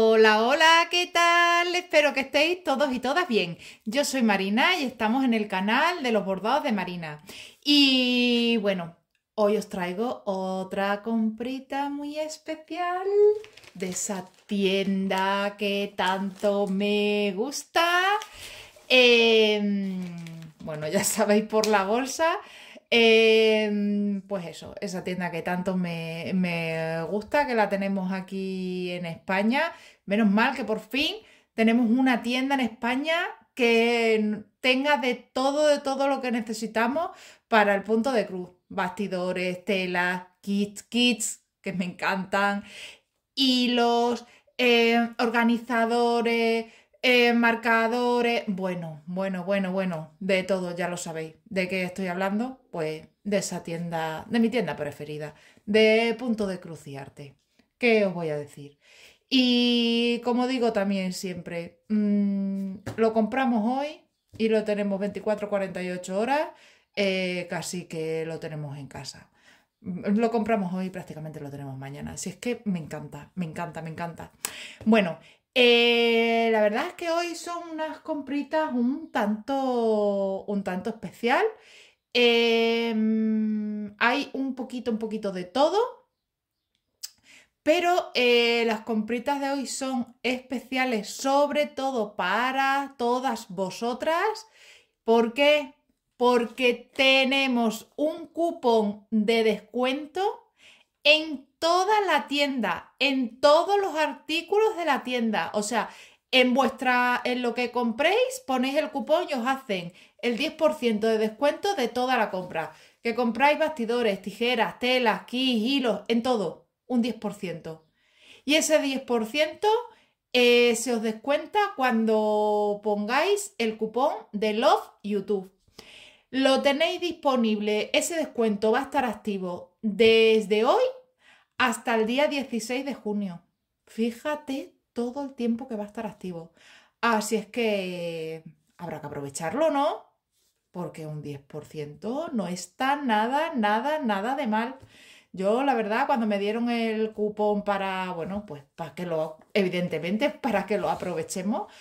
Hola, hola, ¿qué tal? Espero que estéis todos y todas bien. Yo soy Marina y estamos en el canal de los bordados de Marina. Y bueno, hoy os traigo otra comprita muy especial de esa tienda que tanto me gusta. Em, bueno, ya sabéis por la bolsa Em, pues eso, esa tienda que tanto me, me gusta, que la tenemos aquí en España. Menos mal que por fin tenemos una tienda en España que tenga de todo, de todo lo que necesitamos para el punto de cruz. Bastidores, telas, kits, kits, que me encantan, hilos, em, organizadores, eh, marcadores, bueno, bueno, bueno, bueno, de todo, ya lo sabéis. ¿De qué estoy hablando? Pues de esa tienda, de mi tienda preferida, de Punto de cruciarte ¿Qué os voy a decir? Y como digo también siempre, mm, lo compramos hoy y lo tenemos 24-48 horas, eh, casi que lo tenemos en casa. Mm, lo compramos hoy y prácticamente lo tenemos mañana. Así es que me encanta, me encanta, me encanta. Bueno, eh, la verdad es que hoy son unas compritas un tanto, un tanto especial. Em, hay un poquito, un poquito de todo, pero eh, las compritas de hoy son especiales sobre todo para todas vosotras. ¿Por qué? Porque tenemos un cupón de descuento en toda la tienda, en todos los artículos de la tienda. O sea, en vuestra en lo que compréis ponéis el cupón y os hacen el 10% de descuento de toda la compra. Que compráis bastidores, tijeras, telas, kits, hilos, en todo, un 10%. Y ese 10% eh, se os descuenta cuando pongáis el cupón de Love YouTube. Lo tenéis disponible, ese descuento va a estar activo desde hoy hasta el día 16 de junio. Fíjate todo el tiempo que va a estar activo. Así es que habrá que aprovecharlo, ¿no? Porque un 10% no está nada, nada, nada de mal. Yo, la verdad, cuando me dieron el cupón para, bueno, pues para que lo, evidentemente, para que lo aprovechemos,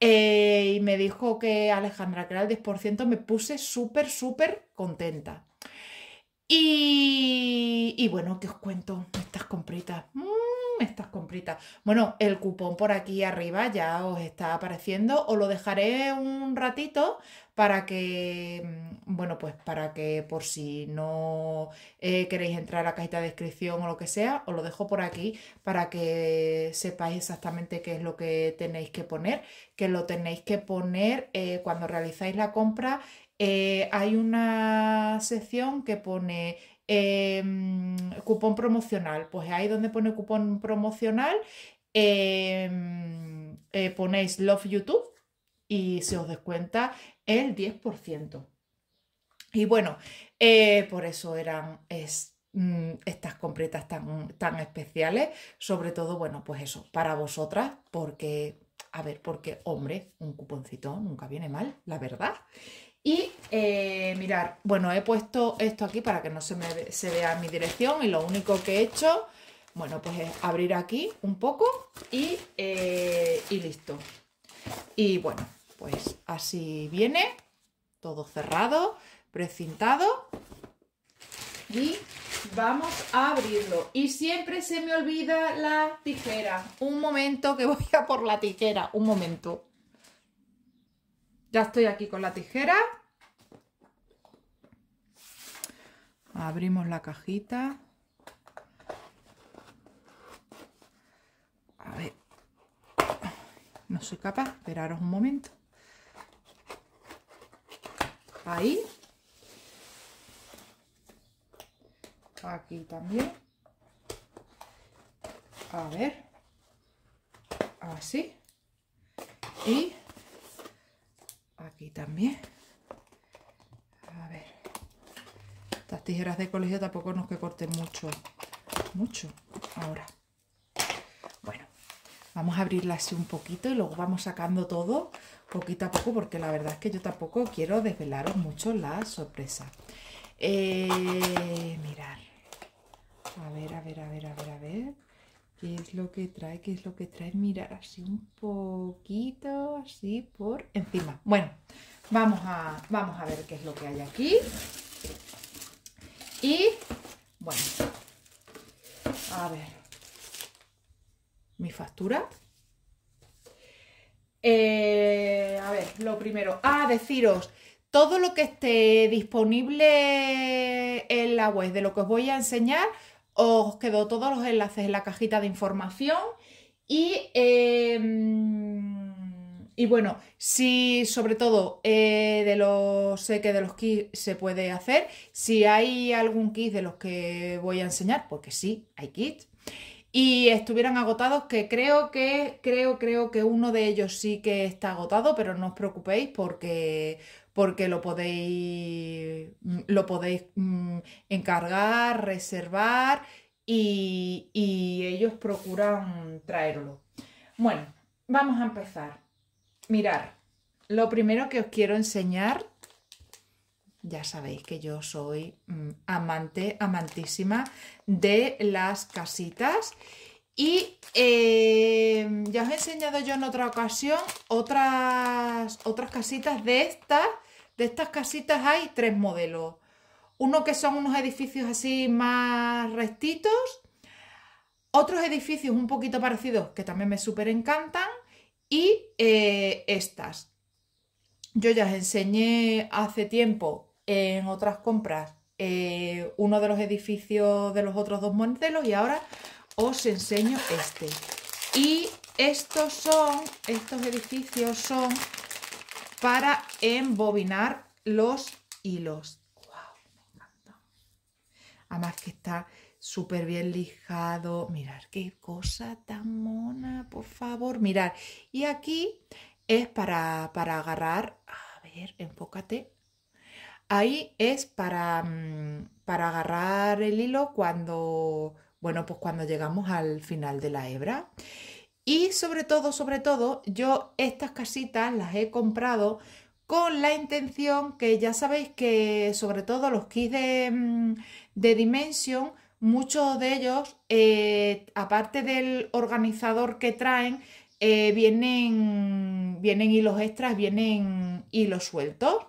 eh, y me dijo que Alejandra, que era el 10%, me puse súper, súper contenta. Y, bueno, ¿qué os cuento? Estas compritas. Mm, estas compritas. Bueno, el cupón por aquí arriba ya os está apareciendo. Os lo dejaré un ratito para que, mm, bueno, pues para que por si no eh, queréis entrar a la cajita de descripción o lo que sea, os lo dejo por aquí para que sepáis exactamente qué es lo que tenéis que poner, que lo tenéis que poner eh, cuando realizáis la compra eh, hay una sección que pone em, cupón promocional. Pues ahí donde pone cupón promocional em, eh, ponéis Love YouTube y se os descuenta el 10%. Y bueno, eh, por eso eran es, mm, estas completas tan, tan especiales, sobre todo, bueno, pues eso, para vosotras, porque, a ver, porque hombre, un cuponcito nunca viene mal, la verdad. Y eh, mirar, bueno, he puesto esto aquí para que no se, me, se vea mi dirección y lo único que he hecho, bueno, pues es abrir aquí un poco y, eh, y listo. Y bueno, pues así viene, todo cerrado, precintado y vamos a abrirlo. Y siempre se me olvida la tijera. Un momento que voy a por la tijera, un momento. Ya estoy aquí con la tijera. Abrimos la cajita. A ver. No soy capaz. Esperaros un momento. Ahí. Aquí también. A ver. Así. Y también. A ver. Estas tijeras de colegio tampoco nos que corten mucho. Mucho. Ahora. Bueno. Vamos a abrirla así un poquito y luego vamos sacando todo poquito a poco porque la verdad es que yo tampoco quiero desvelaros mucho la sorpresa. Eh, mirar. A ver, a ver, a ver, a ver, a ver. ¿Qué es lo que trae? ¿Qué es lo que trae? Mirar así un poquito, así por encima. Bueno, Vamos a, vamos a ver qué es lo que hay aquí. Y, bueno, a ver, mi factura. Eh, a ver, lo primero, a ah, deciros, todo lo que esté disponible en la web de lo que os voy a enseñar, os quedo todos los enlaces en la cajita de información y... Em, y bueno, si sobre todo eh, de los sé que de los kits se puede hacer, si hay algún kit de los que voy a enseñar, porque sí, hay kits, y estuvieran agotados, que creo que, creo, creo que uno de ellos sí que está agotado, pero no os preocupéis porque, porque lo podéis, lo podéis mm, encargar, reservar y, y ellos procuran traerlo. Bueno, vamos a empezar mirar, lo primero que os quiero enseñar, ya sabéis que yo soy mm, amante, amantísima de las casitas y eh, ya os he enseñado yo en otra ocasión otras, otras casitas de estas. De estas casitas hay tres modelos. Uno que son unos edificios así más rectitos, otros edificios un poquito parecidos que también me súper encantan y eh, estas. Yo ya os enseñé hace tiempo en otras compras eh, uno de los edificios de los otros dos montelos y ahora os enseño este. Y estos son, estos edificios son para embobinar los hilos. ¡Wow! Me encanta. Además que está súper bien lijado. Mirar qué cosa tan mona, por favor, mirar. Y aquí es para, para agarrar, a ver, enfócate. Ahí es para, mm, para agarrar el hilo cuando, bueno, pues cuando llegamos al final de la hebra. Y sobre todo, sobre todo, yo estas casitas las he comprado con la intención que ya sabéis que sobre todo los kits de, mm, de Dimension muchos de ellos, eh, aparte del organizador que traen, eh, vienen, vienen hilos extras, vienen hilos sueltos.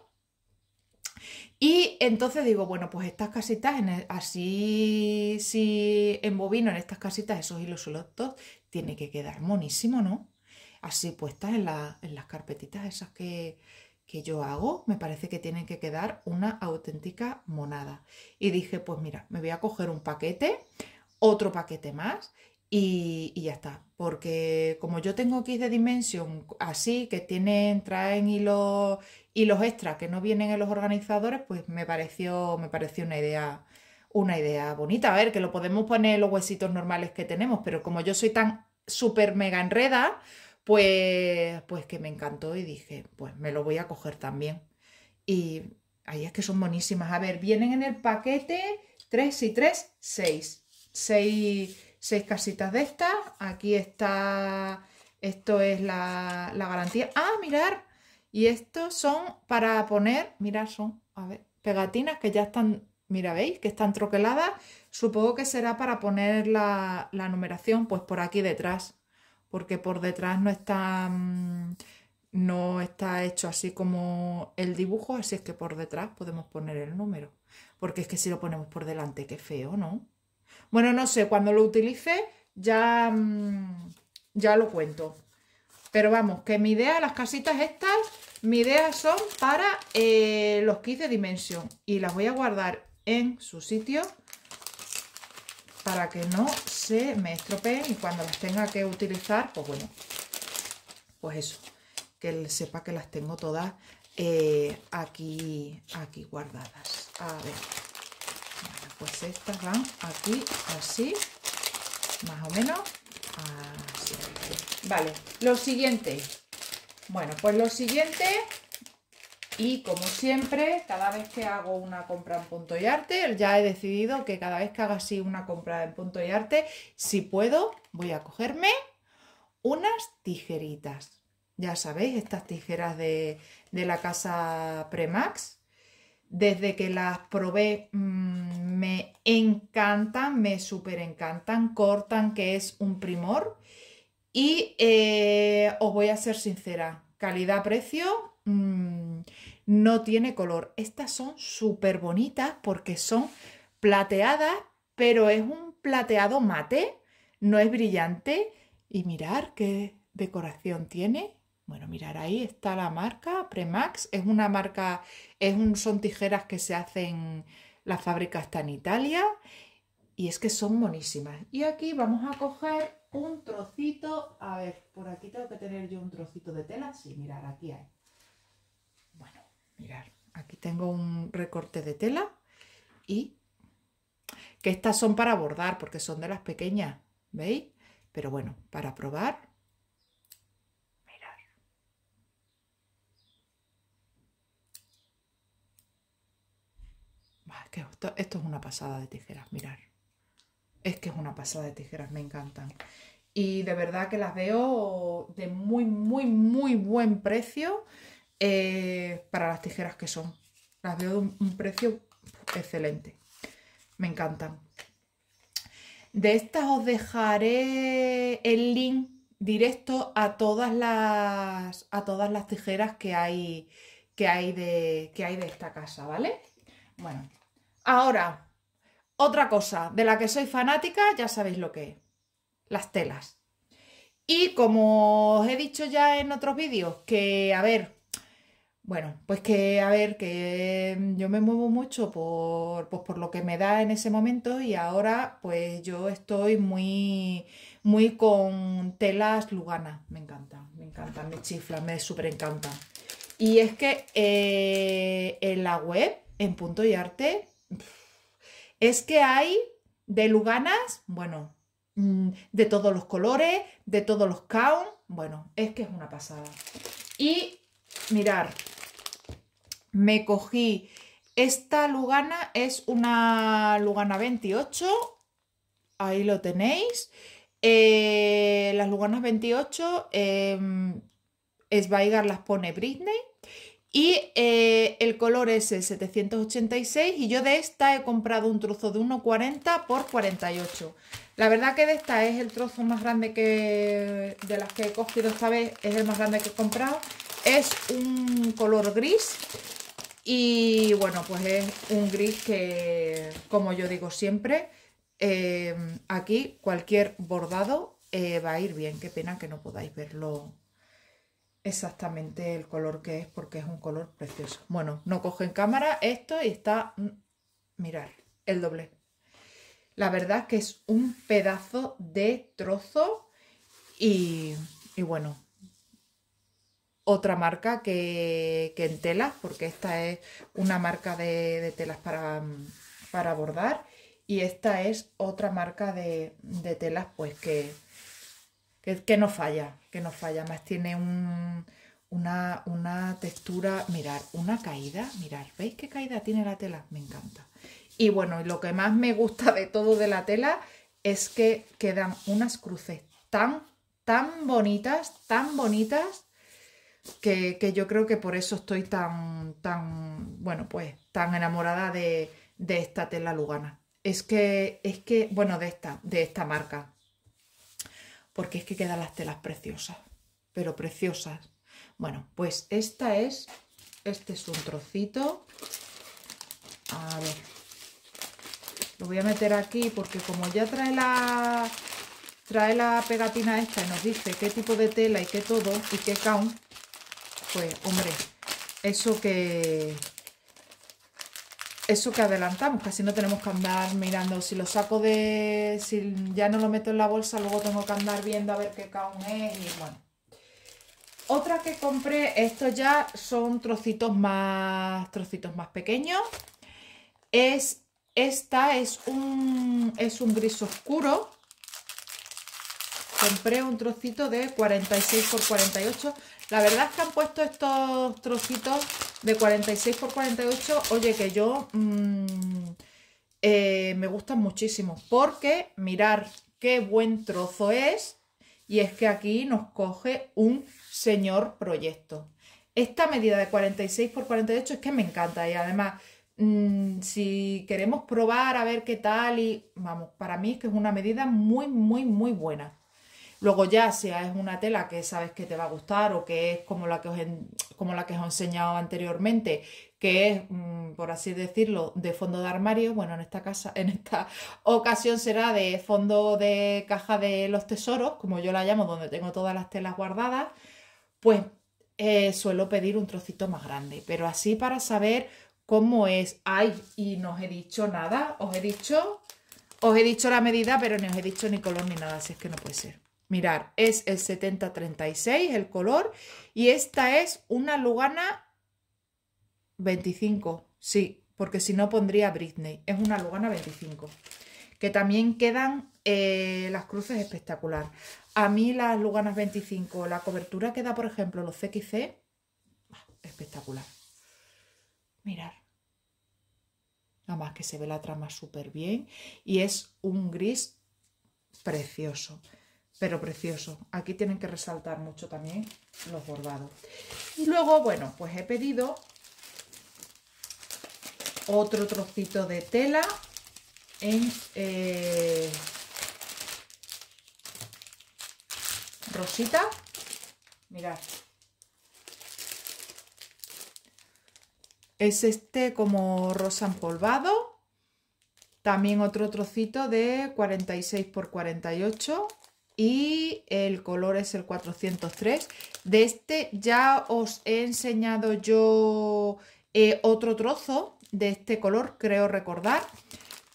Y entonces digo, bueno, pues estas casitas, e, así si embobino en estas casitas esos hilos sueltos, tiene que quedar monísimo, ¿no? Así puestas en, la, en las carpetitas esas que, que yo hago, me parece que tiene que quedar una auténtica monada. Y dije, pues mira, me voy a coger un paquete, otro paquete más y, ya está. Porque como yo tengo kits de Dimension así, que tienen, traen hilos, los extras que no vienen en los organizadores, pues me pareció, me pareció una idea. Una idea bonita, a ver, que lo podemos poner en los huesitos normales que tenemos, pero como yo soy tan súper mega enreda, pues, pues que me encantó y dije, pues me lo voy a coger también. Y ahí es que son buenísimas. A ver, vienen en el paquete 3 y 3, 6. 6, casitas de estas. Aquí está, esto es la, la garantía. Ah, mirar. Y estos son para poner, mirad, son, a ver, pegatinas que ya están, mira, veis, que están troqueladas. Supongo que será para poner la, la numeración, pues por aquí detrás porque por detrás no está, mm, no está hecho así como el dibujo, así es que por detrás podemos poner el número. Porque es que si lo ponemos por delante, qué feo, ¿no? Bueno, no sé, cuando lo utilice ya, mm, ya lo cuento. Pero vamos, que mi idea, las casitas estas, mi idea son para eh, los kits de dimensión. Y las voy a guardar en su sitio para que no se me estropeen y cuando las tenga que utilizar, pues bueno, pues eso, que sepa que las tengo todas eh, aquí, aquí guardadas. A ver, pues estas van aquí así, más o menos, así. Vale, lo siguiente, bueno, pues lo siguiente y como siempre, cada vez que hago una compra en punto y arte, ya he decidido que cada vez que haga así una compra en punto y arte, si puedo, voy a cogerme unas tijeritas. Ya sabéis, estas tijeras de, la casa Premax. Desde que las probé mm, me encantan, me súper encantan, cortan, que es un primor. Y eh, os voy a ser sincera, calidad-precio, mm, no tiene color. Estas son súper bonitas porque son plateadas, pero es un plateado mate, no es brillante. Y mirar qué decoración tiene. Bueno, mirar ahí está la marca Premax. Es una marca, es un, son tijeras que se hacen, la fábrica está en Italia y es que son buenísimas. Y aquí vamos a coger un trocito, a ver, por aquí tengo que tener yo un trocito de tela. Sí, mirar, aquí hay Mirad, aquí tengo un recorte de tela y que estas son para bordar porque son de las pequeñas, ¿veis? Pero bueno, para probar, mirad. esto, esto es una pasada de tijeras, mirar. Es que es una pasada de tijeras, me encantan. Y de verdad que las veo de muy, muy, muy buen precio. Eh, para las tijeras que son. Las veo de un, precio excelente. Me encantan. De estas os dejaré el link directo a todas las, a todas las tijeras que hay, que, hay de, que hay de esta casa, ¿vale? Bueno, ahora, otra cosa de la que soy fanática, ya sabéis lo que es, las telas. Y como os he dicho ya en otros vídeos, que a ver, bueno, pues que a ver, que mm, yo me muevo mucho pues por, lo que me da en ese momento y ahora pues yo estoy muy, muy con telas luganas. Me encanta, me encanta, me chifla, me súper encanta. Y es que eh, en la web, en Punto y Arte, es que hay de luganas, bueno, mm, de todos los colores, de todos los count, bueno, es que es una pasada. Y mirar, me cogí esta Lugana, es una Lugana 28, ahí lo tenéis. Eh, las Luganas 28, es vaigar las pone Britney. Y eh, el color es el 786 y yo de esta he comprado un trozo de 1,40 por 48. La verdad que de esta es el trozo más grande que de las que he cogido esta vez, es el más grande que he comprado. Es un color gris y bueno, pues es un gris que, como yo digo siempre, eh, aquí cualquier bordado eh, va a ir bien. Qué pena que no podáis verlo exactamente el color que es porque es un color precioso. Bueno, no coge en cámara esto y está, mm, mirar el doble. La verdad que es un pedazo de trozo y bueno, otra marca que, en telas, porque esta es una marca de, telas para, para, bordar y esta es otra marca de, telas pues que, que, no falla, que no falla, más tiene una, textura, mirar, una caída, mirar, ¿veis qué caída tiene la tela? Me encanta. Y bueno, lo que más me gusta de todo de la tela es que quedan unas cruces tan, tan bonitas, tan bonitas que, yo creo que por eso estoy tan, tan, bueno, pues tan enamorada de, de esta tela lugana. Es que, es que, bueno, de esta, de esta marca. Porque es que quedan las telas preciosas, pero preciosas. Bueno, pues esta es, este es un trocito. A ver, lo voy a meter aquí porque como ya trae la, trae la pegatina esta y nos dice qué tipo de tela y qué todo y qué count, pues hombre, eso que eso que adelantamos, casi no tenemos que andar mirando, si lo saco de, si ya no lo meto en la bolsa, luego tengo que andar viendo a ver qué caón es y bueno. Otra que compré, estos ya son trocitos más, trocitos más pequeños, es, esta es un, es un gris oscuro, compré un trocito de 46 por 48 la verdad es que han puesto estos trocitos de 46 por 48 oye que yo mm, eh, me gustan muchísimo porque mirar qué buen trozo es y es que aquí nos coge un señor proyecto esta medida de 46 por 48 es que me encanta y además mm, si queremos probar a ver qué tal y vamos, para mí es que es una medida muy, muy, muy buena. Luego ya, si es una tela que sabes que te va a gustar o que es como la que os, como la que os he enseñado anteriormente, que es, mm, por así decirlo, de fondo de armario, bueno, en esta, casa, en esta ocasión será de fondo de caja de los tesoros, como yo la llamo, donde tengo todas las telas guardadas, pues eh, suelo pedir un trocito más grande, pero así para saber cómo es. Ay, y no os he dicho nada, os he dicho, os he dicho la medida, pero ni os he dicho ni color ni nada, así es que no puede ser. Mirar, es el 7036 el color y esta es una Lugana 25, sí, porque si no pondría Britney, es una Lugana 25, que también quedan eh, las cruces espectacular. A mí las Luganas 25, la cobertura que da, por ejemplo, los CXC, espectacular. Mirar. Nada más que se ve la trama súper bien y es un gris precioso pero precioso. Aquí tienen que resaltar mucho también los bordados. Y luego, bueno, pues he pedido otro trocito de tela en eh, rosita. Mirad. Es este como rosa empolvado. También otro trocito de 46 x 48 y el color es el 403. De este ya os he enseñado yo eh, otro trozo de este color, creo recordar.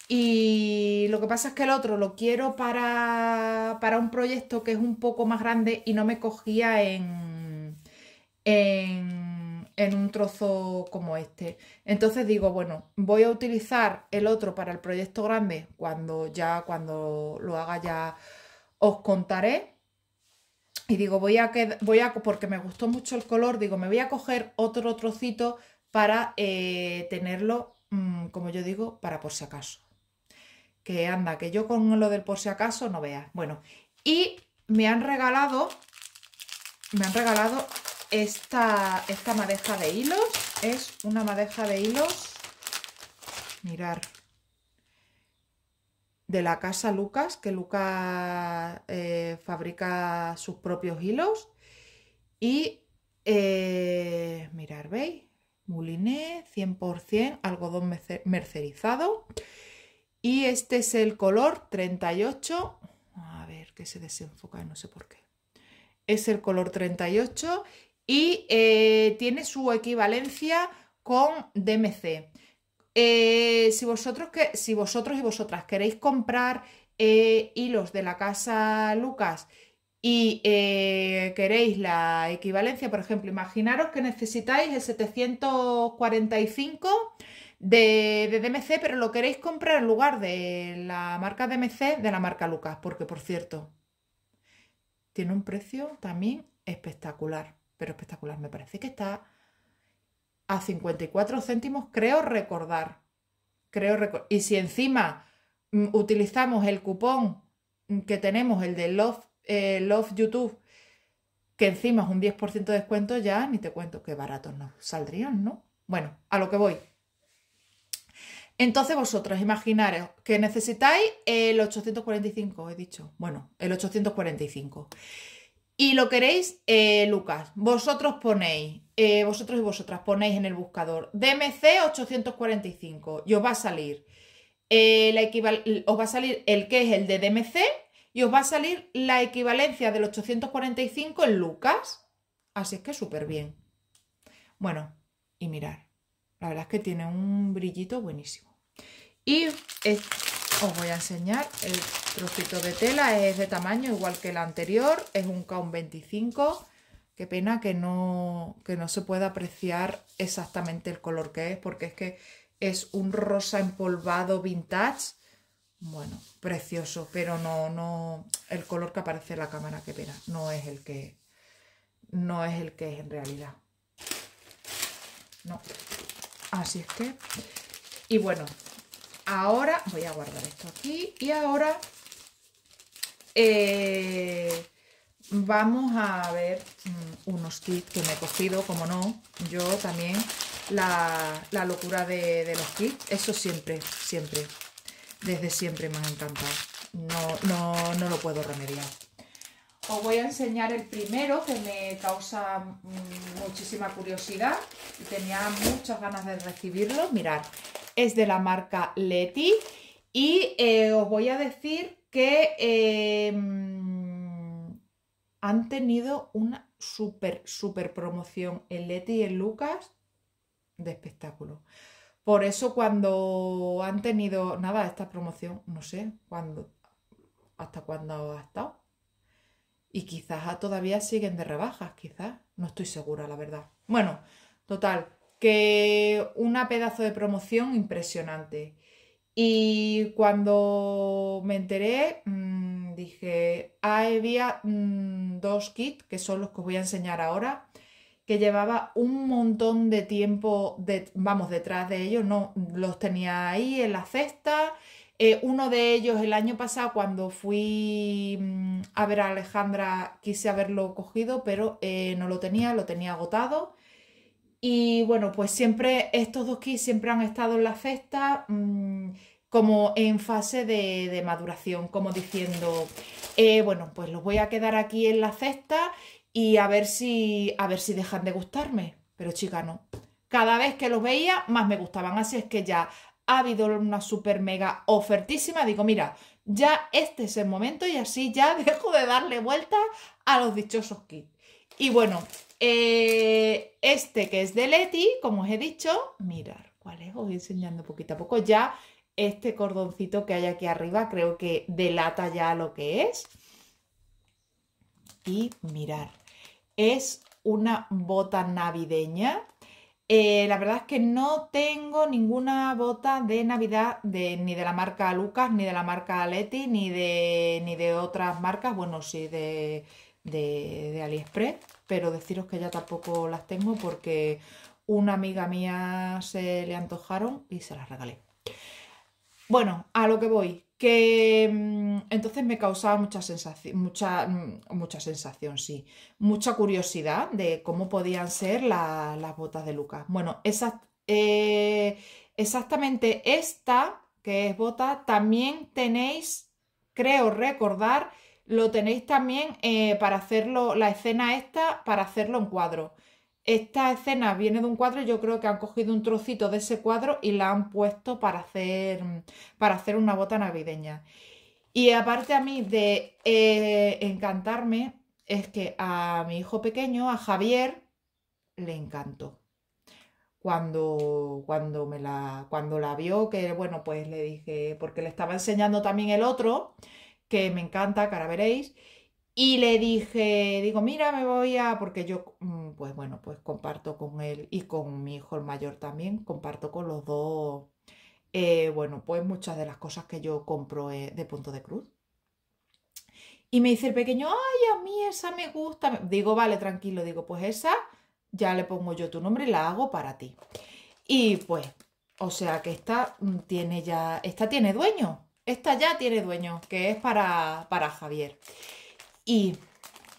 Y lo que pasa es que el otro lo quiero para, para un proyecto que es un poco más grande y no me cogía en, en, en un trozo como este. Entonces digo, bueno, voy a utilizar el otro para el proyecto grande cuando ya, cuando lo haga ya os contaré. Y digo, voy a, voy a, porque me gustó mucho el color, digo, me voy a coger otro trocito para eh, tenerlo, mm, como yo digo, para por si acaso. Que anda, que yo con lo del por si acaso no vea, Bueno, y me han regalado, me han regalado esta, esta madeja de hilos. Es una madeja de hilos. Mirar, de la casa Lucas, que Lucas eh, fabrica sus propios hilos. Y eh, mirar, ¿veis? muliné 100% algodón mercerizado. Y este es el color 38. A ver, que se desenfoca, no sé por qué. Es el color 38 y eh, tiene su equivalencia con DMC. Eh, si, vosotros que, si vosotros y vosotras queréis comprar eh, hilos de la casa Lucas y eh, queréis la equivalencia, por ejemplo, imaginaros que necesitáis el 745 de, de, DMC, pero lo queréis comprar en lugar de la marca DMC, de la marca Lucas, porque por cierto, tiene un precio también espectacular, pero espectacular, me parece que está a 54 céntimos, creo recordar. Creo y si encima mm, utilizamos el cupón que tenemos, el de Love, eh, Love YouTube, que encima es un 10% de descuento, ya ni te cuento qué baratos nos saldrían, ¿no? Bueno, a lo que voy. Entonces vosotros imaginaros que necesitáis el 845, he dicho. Bueno, el 845 y lo queréis, eh, Lucas, vosotros ponéis, eh, vosotros y vosotras ponéis en el buscador DMC 845 y os va a salir, eh, la os va a salir el que es el de DMC y os va a salir la equivalencia del 845 en Lucas. Así es que súper bien. Bueno, y mirar, la verdad es que tiene un brillito buenísimo. Y os voy a enseñar el trocito de tela, es de tamaño igual que el anterior, es un Kaun 25. Qué pena que no, que no se pueda apreciar exactamente el color que es, porque es que es un rosa empolvado vintage. Bueno, precioso, pero no, no, el color que aparece en la cámara, qué pena, no es el que, no es el que es en realidad. No, así es que, y bueno, ahora voy a guardar esto aquí y ahora eh, vamos a ver mm, unos kits que me he cogido, como no, yo también, la, locura de, los kits, eso siempre, siempre, desde siempre me han encantado, no, no, no lo puedo remediar. Os voy a enseñar el primero que me causa mm, muchísima curiosidad y tenía muchas ganas de recibirlo. Mirad, es de la marca Leti y eh, os voy a decir que em, han tenido una super, super promoción en Leti y en Lucas de espectáculo. Por eso cuando han tenido nada, esta promoción, no sé cuándo, hasta cuándo ha estado. Y quizás todavía siguen de rebajas, quizás. No estoy segura, la verdad. Bueno, total, que una pedazo de promoción impresionante. Y cuando me enteré, mm, dije, ah, había mm, dos kits, que son los que os voy a enseñar ahora, que llevaba un montón de tiempo, vamos, detrás de ellos, no, los tenía ahí en la cesta. Eh, uno de ellos el año pasado cuando fui mm, a ver a Alejandra quise haberlo cogido, pero eh, no lo tenía, lo tenía agotado. Y bueno, pues siempre estos dos kits siempre han estado en la cesta mm, como en fase de, maduración, como diciendo, eh, bueno, pues los voy a quedar aquí en la cesta y a ver si, a ver si dejan de gustarme. Pero chica, no. Cada vez que los veía, más me gustaban. Así es que ya ha habido una super mega ofertísima. Digo, mira, ya este es el momento y así ya dejo de darle vuelta a los dichosos kits. Y bueno, eh, este que es de Leti, como os he dicho, mirar, ¿cuál es? Os voy enseñando poquito a poco ya. Este cordoncito que hay aquí arriba creo que delata ya lo que es. Y mirar, es una bota navideña. Eh, la verdad es que no tengo ninguna bota de Navidad ni de la marca Lucas, ni de la marca Leti, ni de, ni de otras marcas. Bueno, sí, de, de, AliExpress, pero deciros que ya tampoco las tengo porque una amiga mía se le antojaron y se las regalé. Bueno, a lo que voy, que mm, entonces me causaba mucha sensación, mucha, mm, mucha sensación, sí, mucha curiosidad de cómo podían ser las botas de Lucas. Bueno, eh, exactamente esta, que es bota, también tenéis, creo recordar, lo tenéis también eh, para hacerlo, la escena esta, para hacerlo en cuadro. Esta escena viene de un cuadro, yo creo que han cogido un trocito de ese cuadro y la han puesto para hacer, para hacer una bota navideña. Y aparte a mí de eh, encantarme, es que a mi hijo pequeño, a Javier, le encantó. Cuando, cuando, me la, cuando la vio, que bueno, pues le dije, porque le estaba enseñando también el otro, que me encanta, cara veréis. Y le dije, digo, mira, me voy a, porque yo, mm, pues bueno, pues comparto con él y con mi hijo el mayor también, comparto con los dos, eh, bueno, pues muchas de las cosas que yo compro eh, de punto de cruz. Y me dice el pequeño, ay, a mí esa me gusta. Digo, vale, tranquilo, digo, pues esa ya le pongo yo tu nombre y la hago para ti. Y pues, o sea que esta mm, tiene ya, esta tiene dueño, esta ya tiene dueño, que es para, para Javier. Y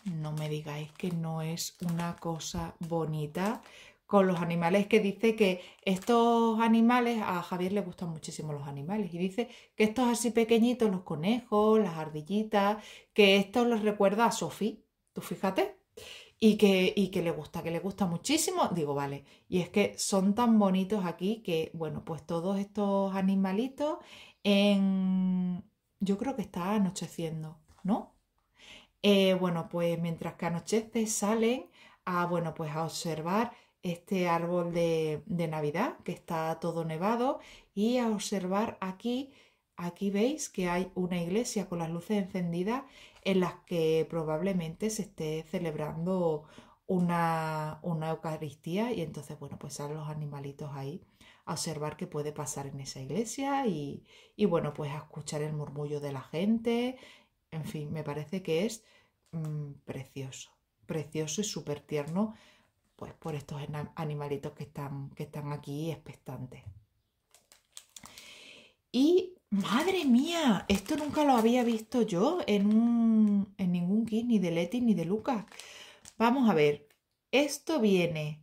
no me digáis que no es una cosa bonita con los animales que dice que estos animales, a Javier le gustan muchísimo los animales, y dice que estos así pequeñitos, los conejos, las ardillitas, que esto los recuerda a Sofía, tú fíjate, y que, y que le gusta, que le gusta muchísimo, digo, vale, y es que son tan bonitos aquí que, bueno, pues todos estos animalitos yo creo que está anocheciendo, ¿no? Eh, bueno, pues mientras que anochece salen a, pues a observar este árbol de, Navidad que está todo nevado y a observar aquí, aquí veis que hay una iglesia con las luces encendidas en las que probablemente se esté celebrando una, una Eucaristía y entonces, bueno, pues salen los animalitos ahí observar qué puede pasar en esa iglesia y, bueno, pues escuchar el murmullo de la gente. En fin, me parece que es mm, precioso, precioso y súper tierno, pues por estos animalitos que están, que están aquí expectantes. Y madre mía, esto nunca lo había visto yo en, un, en ningún kit, ni de Leti ni de Lucas. Vamos a ver, esto viene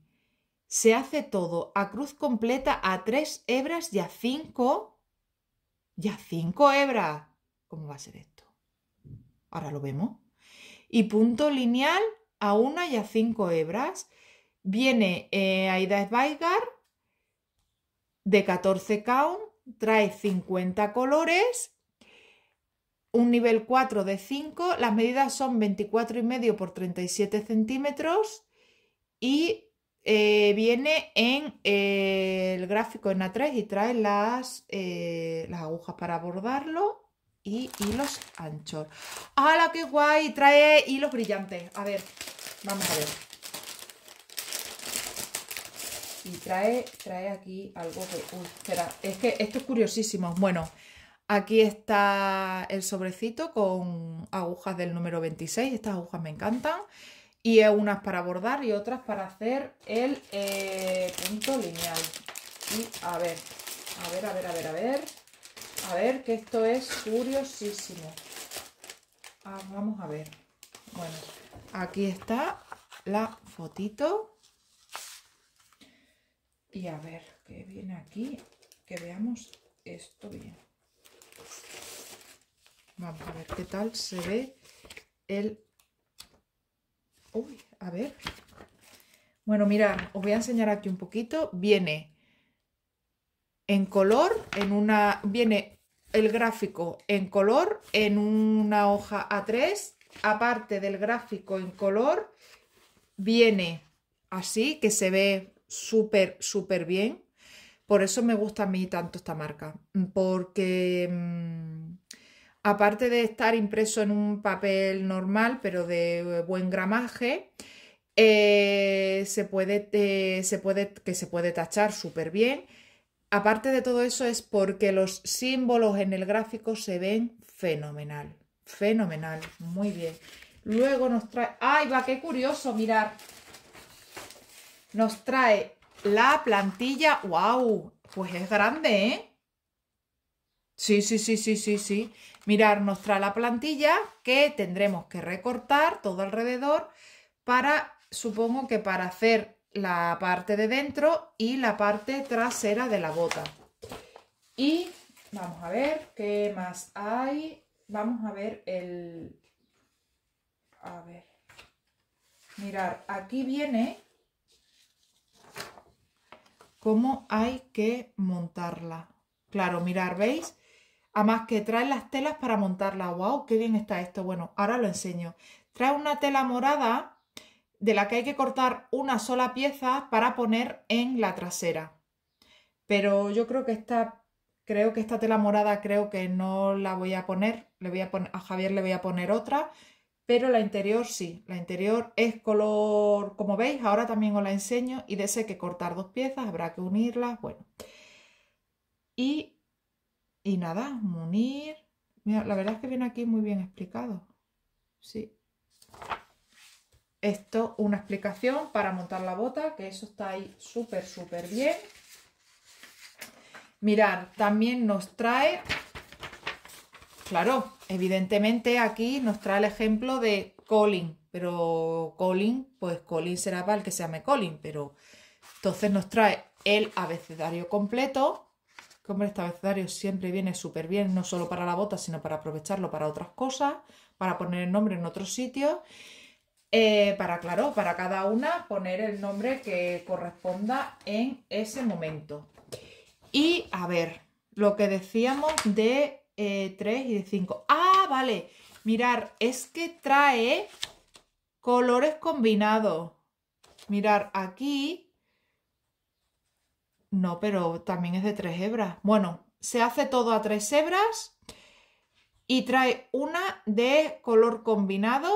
se hace todo a cruz completa a tres hebras y a cinco. Y a cinco hebras. ¿Cómo va a ser esto? Ahora lo vemos. Y punto lineal a una y a cinco hebras. Viene eh, Aida Sveigar de 14 count, trae 50 colores un nivel 4 de 5, las medidas son 24,5 por 37 centímetros y eh, viene en eh, el gráfico en A3 y trae las, eh, las agujas para bordarlo y hilos anchos. ¡Hala, qué guay! Trae hilos brillantes. A ver, vamos a ver. Y trae, trae aquí algo que... Uy, espera, es que esto es curiosísimo. Bueno, aquí está el sobrecito con agujas del número 26. Estas agujas me encantan. Y unas para bordar y otras para hacer el eh, punto lineal. Y a ver, a ver, a ver, a ver, a ver. A ver, que esto es curiosísimo. Ah, vamos a ver. Bueno, aquí está la fotito. Y a ver, que viene aquí. Que veamos esto bien. Vamos a ver qué tal se ve el a ver. Bueno, mira, os voy a enseñar aquí un poquito. Viene en color, en una. Viene el gráfico en color en una hoja A3. Aparte del gráfico en color, viene así, que se ve súper, súper bien. Por eso me gusta a mí tanto esta marca, porque mm, aparte de estar impreso en un papel normal, pero de eh, buen gramaje, eh, se, puede, eh, se puede, que se puede tachar súper bien. Aparte de todo eso es porque los símbolos en el gráfico se ven fenomenal, fenomenal, muy bien. Luego nos trae, ¡ay va, qué curioso, mirar! Nos trae la plantilla, ¡wow! Pues es grande, ¿eh? Sí, sí, sí, sí, sí, sí. Mirar, nos la plantilla que tendremos que recortar todo alrededor para, supongo que para hacer la parte de dentro y la parte trasera de la bota. Y vamos a ver qué más hay. Vamos a ver el... A ver. Mirar, aquí viene cómo hay que montarla. Claro, mirar, ¿veis? Además que trae las telas para montarla. ¡Wow! ¡Qué bien está esto! Bueno, ahora lo enseño. Trae una tela morada de la que hay que cortar una sola pieza para poner en la trasera. Pero yo creo que esta, creo que esta tela morada creo que no la voy a poner. Le voy a, poner, a Javier le voy a poner otra pero la interior sí, la interior es color, como veis, ahora también os la enseño y de ese que cortar dos piezas, habrá que unirlas, bueno. Y y nada, munir. Mira, la verdad es que viene aquí muy bien explicado. Sí. Esto, una explicación para montar la bota, que eso está ahí súper, súper bien. Mirar, también nos trae, claro, evidentemente aquí nos trae el ejemplo de Colin, pero Colin, pues Colin será para el que se llame Colin, pero entonces nos trae el abecedario completo, que hombre, este abecedario siempre viene súper bien, no solo para la bota, sino para aprovecharlo para otras cosas, para poner el nombre en otros sitios, eh, para, claro, para cada una poner el nombre que corresponda en ese momento. Y a ver, lo que decíamos de 3 eh, y de 5. Ah, vale, mirar, es que trae colores combinados. Mirar, aquí no, pero también es de tres hebras. Bueno, se hace todo a tres hebras y trae una de color combinado.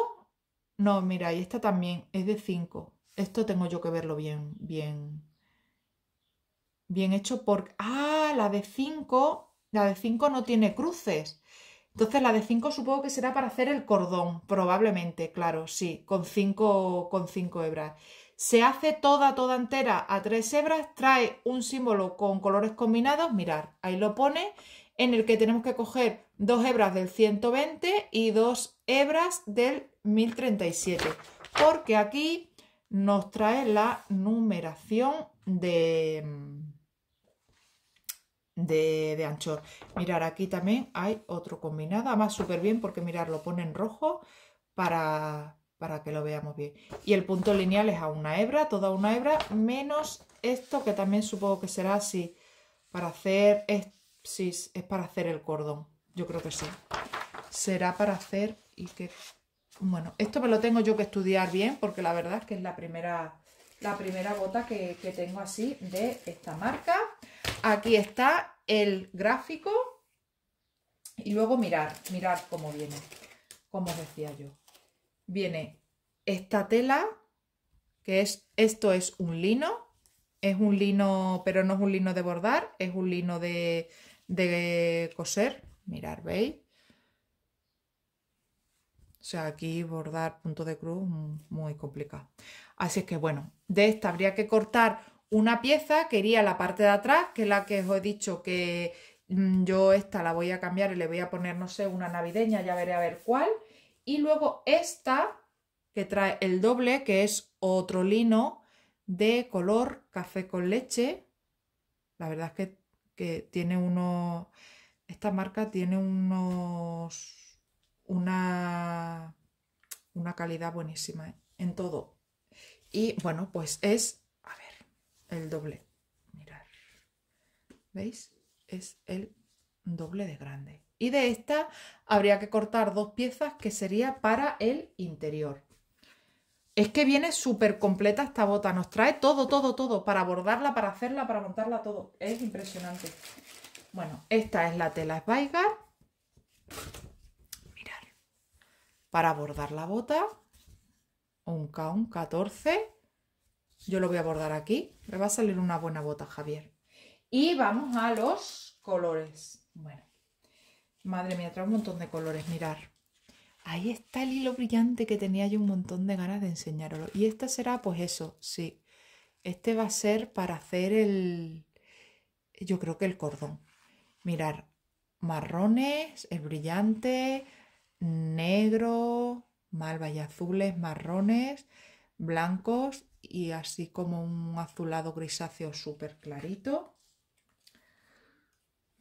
No, mira, y esta también es de 5. Esto tengo yo que verlo bien, bien, bien hecho por, Ah, la de 5, la de 5 no tiene cruces. Entonces la de 5 supongo que será para hacer el cordón, probablemente, claro, sí, con 5 con cinco hebras se hace toda, toda entera a tres hebras, trae un símbolo con colores combinados, mirar, ahí lo pone, en el que tenemos que coger dos hebras del 120 y dos hebras del 1037, porque aquí nos trae la numeración de, de, anchor. Mirar, aquí también hay otro combinado, además súper bien porque mirar, lo pone en rojo para para que lo veamos bien. Y el punto lineal es a una hebra, toda una hebra, menos esto que también supongo que será así, para hacer, es, es para hacer el cordón, yo creo que sí. Será para hacer y que... Bueno, esto me lo tengo yo que estudiar bien porque la verdad es que es la primera, la primera bota que, que tengo así de esta marca. Aquí está el gráfico y luego mirar, mirar cómo viene, como decía yo viene esta tela, que es, esto es un lino, es un lino, pero no es un lino de bordar, es un lino de, de coser, mirar, ¿veis? O sea, aquí bordar punto de cruz mm, muy complicado. Así es que bueno, de esta habría que cortar una pieza que iría la parte de atrás, que es la que os he dicho que mm, yo esta la voy a cambiar y le voy a poner, no sé, una navideña, ya veré a ver cuál. Y luego esta, que trae el doble, que es otro lino de color café con leche. La verdad es que, tiene uno... Esta marca tiene unos... Una, una calidad buenísima ¿eh? en todo. Y bueno, pues es... A ver, el doble. Mirad. ¿Veis? Es el doble de grande y de esta habría que cortar dos piezas que sería para el interior. Es que viene súper completa esta bota, nos trae todo, todo, todo, para bordarla, para hacerla, para montarla, todo. Es impresionante. Bueno, esta es la tela Sveigar. Mirad, para bordar la bota, un k 14. Yo lo voy a bordar aquí, me va a salir una buena bota, Javier. Y vamos a los colores. Bueno, Madre mía, trae un montón de colores, mirar. Ahí está el hilo brillante que tenía yo un montón de ganas de enseñarlo. Y este será, pues eso, sí. Este va a ser para hacer el... Yo creo que el cordón. Mirar, marrones, el brillante, negro, malva y azules, marrones, blancos y así como un azulado grisáceo súper clarito.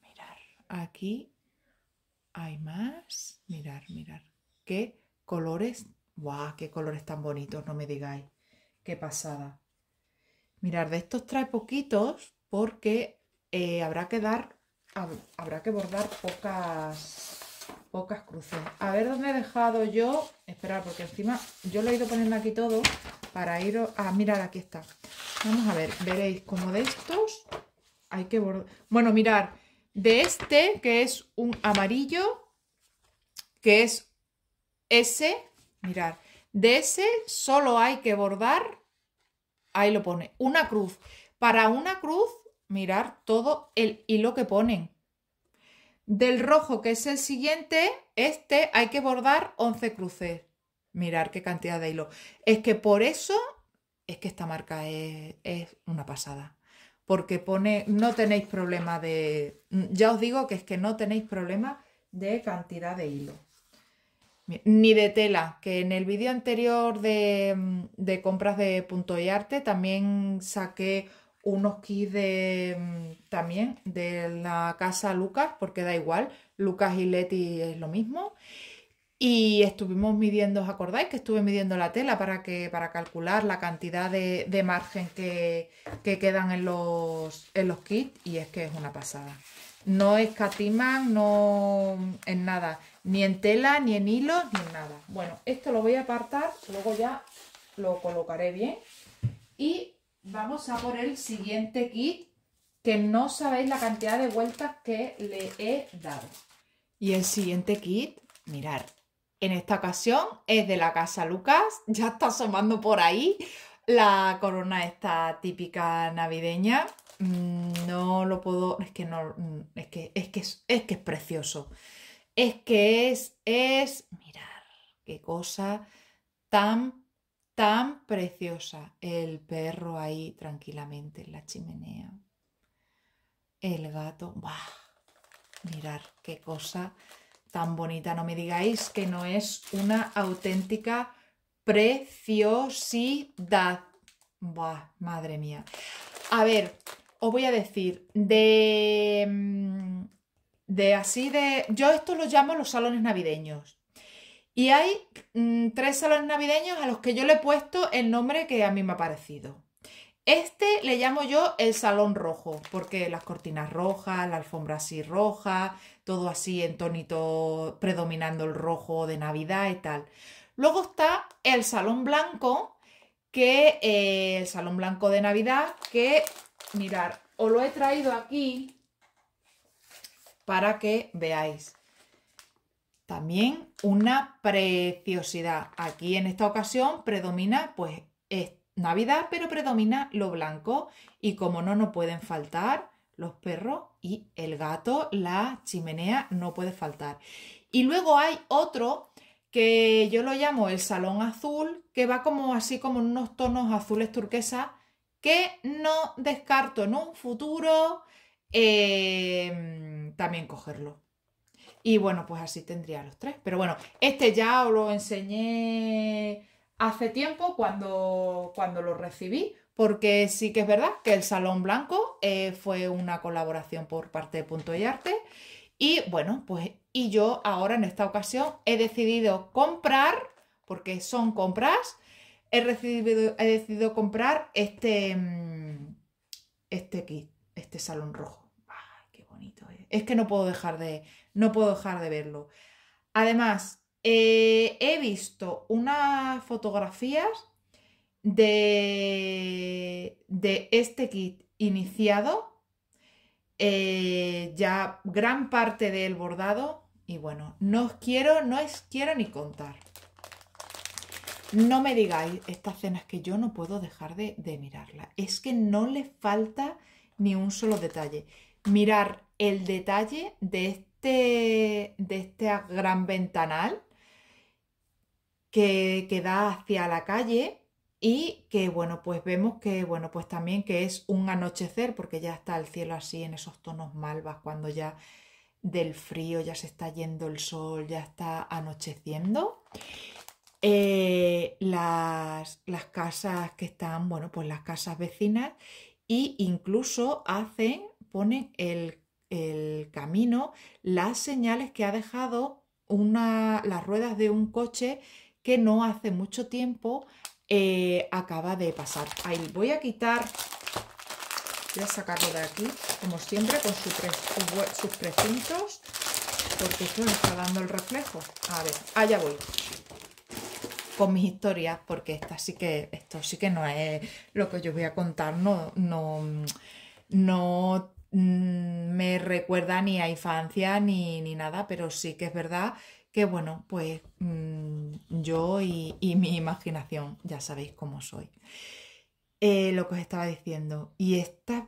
Mirar, aquí hay más. Mirar, mirar. Qué colores. ¡Guau! ¡Qué colores tan bonitos! No me digáis. ¡Qué pasada! Mirar, de estos trae poquitos porque eh, habrá que dar, habrá que bordar pocas, pocas cruces. A ver dónde he dejado yo. Esperar, porque encima yo lo he ido poniendo aquí todo para ir... Ah, mirar aquí está. Vamos a ver, veréis, como de estos hay que bordar... Bueno, mirar de este, que es un amarillo, que es ese, mirad, de ese solo hay que bordar, ahí lo pone, una cruz. Para una cruz, mirar todo el hilo que ponen. Del rojo, que es el siguiente, este hay que bordar 11 cruces. Mirar qué cantidad de hilo. Es que por eso es que esta marca es una pasada porque pone, no tenéis problema de, ya os digo que es que no tenéis problema de cantidad de hilo, ni de tela, que en el vídeo anterior de, compras de punto y arte también saqué unos kits de, también de la casa Lucas, porque da igual, Lucas y Leti es lo mismo. Y estuvimos midiendo, ¿os acordáis que estuve midiendo la tela para, que, para calcular la cantidad de, margen que, quedan en los, los kits? Y es que es una pasada. No escatiman, no en nada, ni en tela, ni en hilo, ni en nada. Bueno, esto lo voy a apartar, luego ya lo colocaré bien. Y vamos a por el siguiente kit, que no sabéis la cantidad de vueltas que le he dado. Y el siguiente kit, mirar en esta ocasión es de la Casa Lucas, ya está asomando por ahí la corona esta típica navideña. Mm, no lo puedo, es que no, mm, es que es, precioso. Es que es, es, mirar, qué cosa tan, tan preciosa. El perro ahí tranquilamente en la chimenea. El gato, bah, mirar, qué cosa tan bonita. No me digáis que no es una auténtica preciosidad. Buah, madre mía. A ver, os voy a decir, de, mm, de así de... Yo esto lo llamo los salones navideños. Y hay mm, tres salones navideños a los que yo le he puesto el nombre que a mí me ha parecido. Este le llamo yo el salón rojo, porque las cortinas rojas, la alfombra así roja, todo así en tonito predominando el rojo de Navidad y tal. Luego está el salón blanco, que eh, el salón blanco de Navidad, que mirar, os lo he traído aquí para que veáis. También una preciosidad. Aquí en esta ocasión predomina pues este Navidad, pero predomina lo blanco y como no, no pueden faltar los perros y el gato, la chimenea no puede faltar. Y luego hay otro que yo lo llamo el salón azul, que va como así como en unos tonos azules turquesa, que no descarto en un futuro eh, también cogerlo. Y bueno, pues así tendría los tres. Pero bueno, este ya os lo enseñé hace tiempo cuando, cuando lo recibí, porque sí que es verdad que el Salón Blanco eh, fue una colaboración por parte de Punto y Arte. Y bueno, pues y yo ahora en esta ocasión he decidido comprar, porque son compras, he, decidido comprar este, mm, este kit, este salón rojo. ¡Ay, qué bonito! Es. es que no puedo dejar de, no puedo dejar de verlo. Además, eh, he visto unas fotografías de, de este kit iniciado, eh, ya gran parte del bordado y bueno, no os quiero, no os quiero ni contar. No me digáis, esta cenas es que yo no puedo dejar de, mirarla. Es que no le falta ni un solo detalle. Mirar el detalle de este, de este gran ventanal que, da hacia la calle y que bueno, pues vemos que bueno, pues también que es un anochecer porque ya está el cielo así en esos tonos malvas cuando ya del frío ya se está yendo el sol, ya está anocheciendo. Eh, las, casas que están, bueno, pues las casas vecinas e incluso hacen, ponen el, el camino, las señales que ha dejado una, las ruedas de un coche que no hace mucho tiempo eh, acaba de pasar. Ahí voy a quitar, voy a sacarlo de aquí, como siempre, con sus precintos, porque esto me está dando el reflejo. A ver, allá voy con mis historias, porque esta que, esto sí que no es lo que yo voy a contar, no, no, mm, me recuerda ni a infancia ni, nada, pero sí que es verdad que, bueno, pues mm, yo y, mi imaginación, ya sabéis cómo soy. Eh, lo que os estaba diciendo, y esta,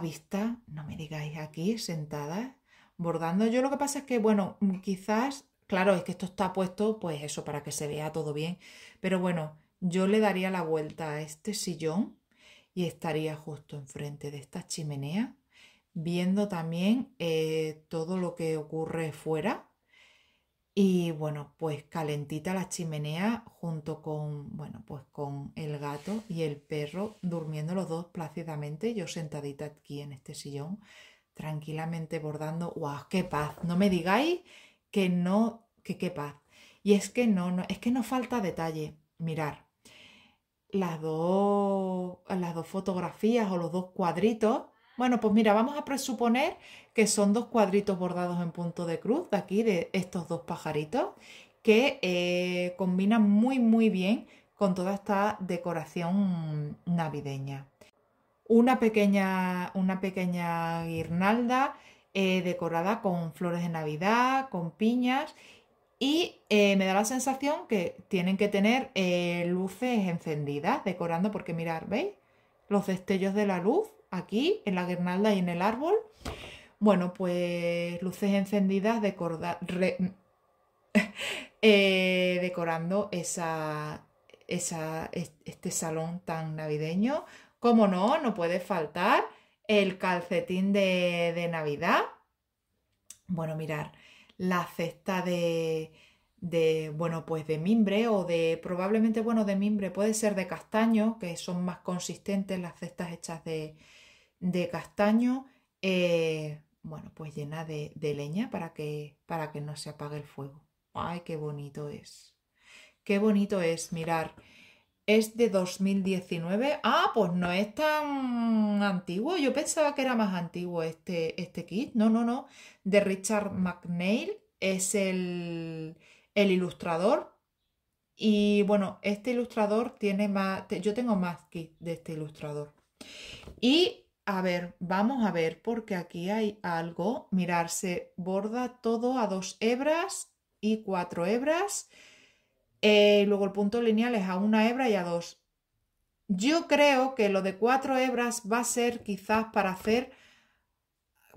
vista, no me digáis aquí, sentada bordando, yo lo que pasa es que, bueno, mm, quizás, claro, es que esto está puesto, pues eso, para que se vea todo bien, pero bueno, yo le daría la vuelta a este sillón y estaría justo enfrente de esta chimenea, viendo también eh, todo lo que ocurre fuera y bueno, pues calentita la chimenea junto con, bueno, pues con el gato y el perro durmiendo los dos plácidamente, yo sentadita aquí en este sillón, tranquilamente bordando. ¡Guau! ¡Qué paz! No me digáis que no, que qué paz. Y es que no, no, es que no falta detalle. Mirar, las dos, las dos fotografías o los dos cuadritos bueno, pues mira, vamos a presuponer que son dos cuadritos bordados en punto de cruz de aquí, de estos dos pajaritos, que eh, combinan muy, muy bien con toda esta decoración navideña. Una pequeña, una pequeña guirnalda eh, decorada con flores de Navidad, con piñas y eh, me da la sensación que tienen que tener luces encendidas decorando porque mirad, ¿veis? Los destellos de la luz aquí, en la guirnalda y en el árbol. Bueno, pues luces encendidas eh, decorando esa, esa, este salón tan navideño. Como no, no puede faltar el calcetín de, Navidad. Bueno, mirar, la cesta de, de, bueno, pues de mimbre o de, probablemente, bueno, de mimbre, puede ser de castaño, que son más consistentes las cestas hechas de, de castaño, eh, bueno, pues llena de, leña para que, para que no se apague el fuego. ¡Ay, qué bonito es! ¡Qué bonito es! Mirar, es de 2019. Ah, pues no es tan antiguo. Yo pensaba que era más antiguo este, este kit. No, no, no. De Richard McNeil es el, el ilustrador. Y bueno, este ilustrador tiene más. Yo tengo más kit de este ilustrador. Y a ver, vamos a ver, porque aquí hay algo. Mirarse se borda todo a dos hebras y cuatro hebras. Eh, luego el punto lineal es a una hebra y a dos. Yo creo que lo de cuatro hebras va a ser quizás para hacer,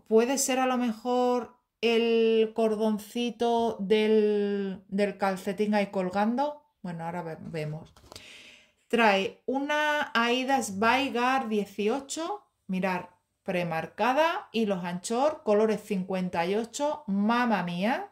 puede ser a lo mejor el cordoncito del, calcetín ahí colgando. Bueno, ahora vemos. Trae una Aidas vaigar 18, mirar, premarcada, y los anchor, colores 58, mamá mía.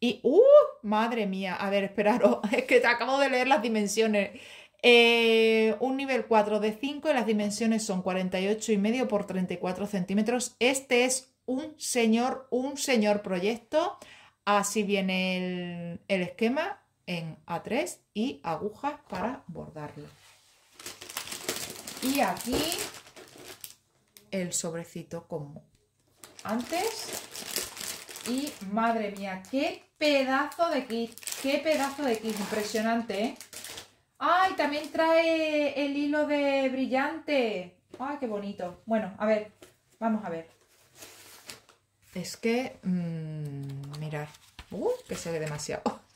Y, ¡uh! Madre mía, a ver, esperaros, es que te acabo de leer las dimensiones. Eh, un nivel 4 de 5 y las dimensiones son 48,5 por 34 centímetros. Este es un señor, un señor proyecto. Así viene el, el esquema en A3 y agujas para bordarlo. Y aquí el sobrecito como antes. Y madre mía, qué pedazo de kit, qué pedazo de kit, impresionante, ¿eh? ¡Ay, también trae el hilo de brillante! ¡Ay, qué bonito! Bueno, a ver, vamos a ver. Es que, mmm, mirar, uh, que se ve demasiado.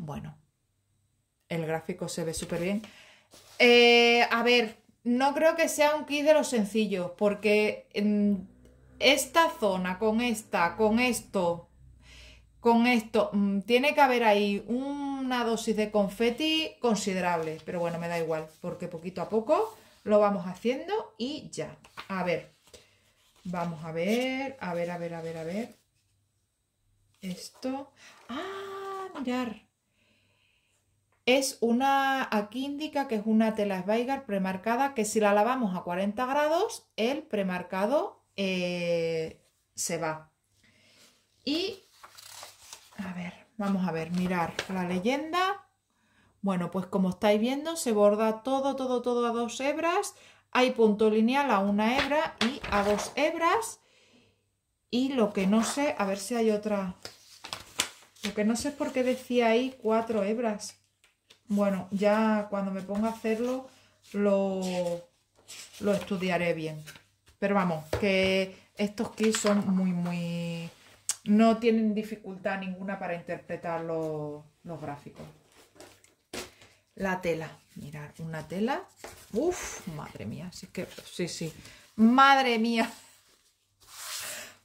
Bueno, el gráfico se ve súper bien. Eh, a ver, no creo que sea un kit de los sencillos, porque en mm, esta zona, con esta, con esto, con esto, mm, tiene que haber ahí una dosis de confeti considerable. Pero bueno, me da igual, porque poquito a poco lo vamos haciendo y ya. A ver, vamos a ver, a ver, a ver, a ver, a ver. Esto. ¡Ah! Mirar. Es una, aquí indica que es una tela Sveigar premarcada, que si la lavamos a 40 grados, el premarcado eh, se va. Y, a ver, vamos a ver, mirar la leyenda. Bueno, pues como estáis viendo, se borda todo, todo, todo a dos hebras. Hay punto lineal a una hebra y a dos hebras. Y lo que no sé, a ver si hay otra... Lo que no sé es por qué decía ahí cuatro hebras. Bueno, ya cuando me ponga a hacerlo lo, lo estudiaré bien. Pero vamos, que estos kits son muy, muy... No tienen dificultad ninguna para interpretar los, gráficos. La tela. Mirad, una tela. Uf, madre mía. Si es que... Sí, sí. Madre mía.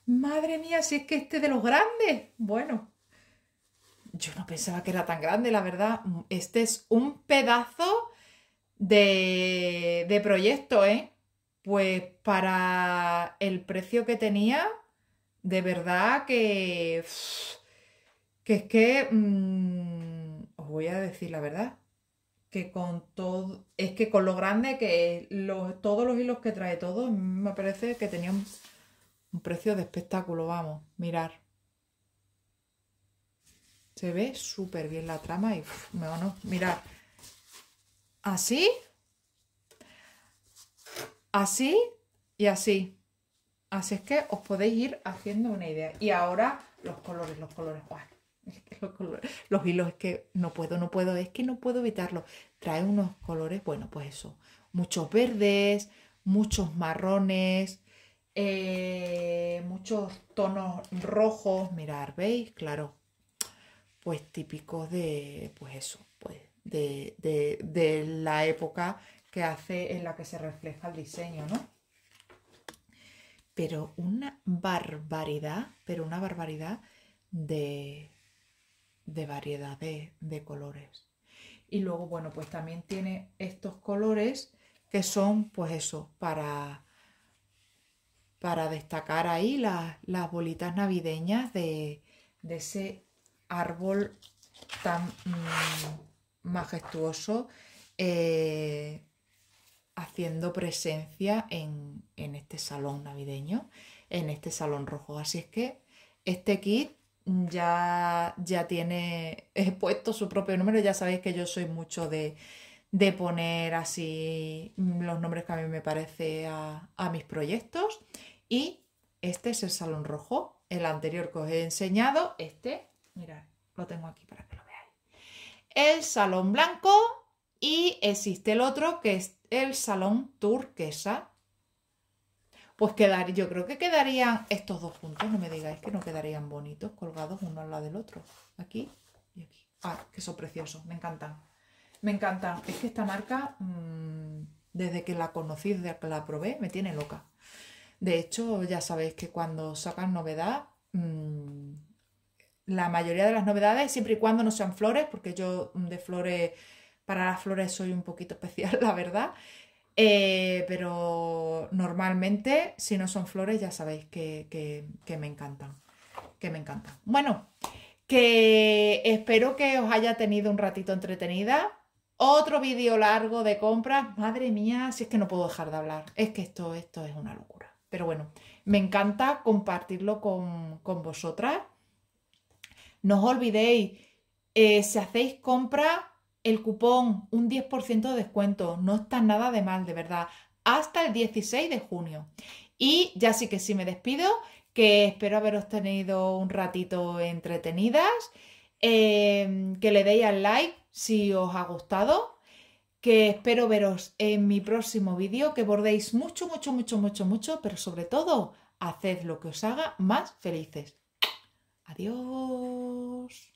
Madre mía, si es que este de los grandes. Bueno yo no pensaba que era tan grande, la verdad. Este es un pedazo de, proyecto, ¿eh? Pues para el precio que tenía, de verdad que... Que es que... Mm, os voy a decir la verdad. Que con todo... Es que con lo grande que los, todos los hilos que trae todo, me parece que tenía un precio de espectáculo, vamos, mirar. Se ve súper bien la trama y me van a mirar. Así, así y así. Así es que os podéis ir haciendo una idea. Y ahora los colores, los colores. los, hilos es que no puedo, no puedo, es que no puedo evitarlo. Trae unos colores, bueno, pues eso. Muchos verdes, muchos marrones, eh, muchos tonos rojos. Mirar, ¿veis? Claro, pues típico de, pues eso, pues de, la época que hace en la que se refleja el diseño, ¿no? Pero una barbaridad, pero una barbaridad de, variedad de, colores. Y luego, bueno, pues también tiene estos colores que son, pues eso, para, para destacar ahí las, las bolitas navideñas de, de, ese árbol tan mm, majestuoso eh, haciendo presencia en, este salón navideño, en este salón rojo. Así es que este kit ya, ya tiene puesto su propio número. Ya sabéis que yo soy mucho de, poner así mm, los nombres que a mí me parece a, a mis proyectos. Y este es el salón rojo. El anterior que os he enseñado, este Mirad, lo tengo aquí para que lo veáis. El salón blanco y existe el otro que es el salón turquesa. Pues quedar, yo creo que quedarían estos dos juntos, no me digáis que no quedarían bonitos, colgados uno al lado del otro. Aquí y aquí. Ah, que son preciosos, me encantan. Me encantan. Es que esta marca, mm, desde que la conocí, desde que la probé, me tiene loca. De hecho, ya sabéis que cuando sacan novedad, mm, la mayoría de las novedades, siempre y cuando no sean flores, porque yo de flores, para las flores soy un poquito especial, la verdad. Eh, pero normalmente, si no son flores, ya sabéis que, que, me encantan. Que me encantan. Bueno, que espero que os haya tenido un ratito entretenida. Otro vídeo largo de compras. Madre mía, si es que no puedo dejar de hablar. Es que esto, esto es una locura. Pero bueno, me encanta compartirlo con, con vosotras. No os olvidéis, eh, si hacéis compra, el cupón, un 10% de descuento, no está nada de mal, de verdad, hasta el 16 de junio. Y ya sí que sí me despido, que espero haberos tenido un ratito entretenidas, em, que le deis al like si os ha gustado, que espero veros en mi próximo vídeo, que bordéis mucho, mucho, mucho, mucho, mucho, pero sobre todo, haced lo que os haga más felices. Adiós.